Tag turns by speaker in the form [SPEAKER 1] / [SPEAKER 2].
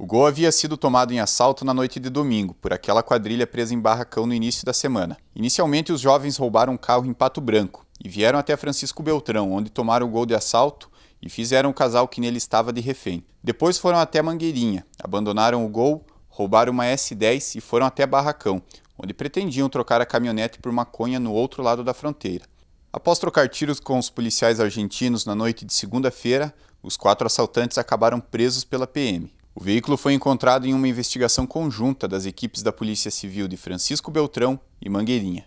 [SPEAKER 1] O gol havia sido tomado em assalto na noite de domingo, por aquela quadrilha presa em barracão no início da semana. Inicialmente, os jovens roubaram um carro em Pato Branco e vieram até Francisco Beltrão, onde tomaram o gol de assalto e fizeram o casal que nele estava de refém. Depois foram até Mangueirinha, abandonaram o gol, roubaram uma S10 e foram até Barracão, onde pretendiam trocar a caminhonete por maconha no outro lado da fronteira. Após trocar tiros com os policiais argentinos na noite de segunda-feira, os quatro assaltantes acabaram presos pela PM. O veículo foi encontrado em uma investigação conjunta das equipes da Polícia Civil de Francisco Beltrão e Mangueirinha.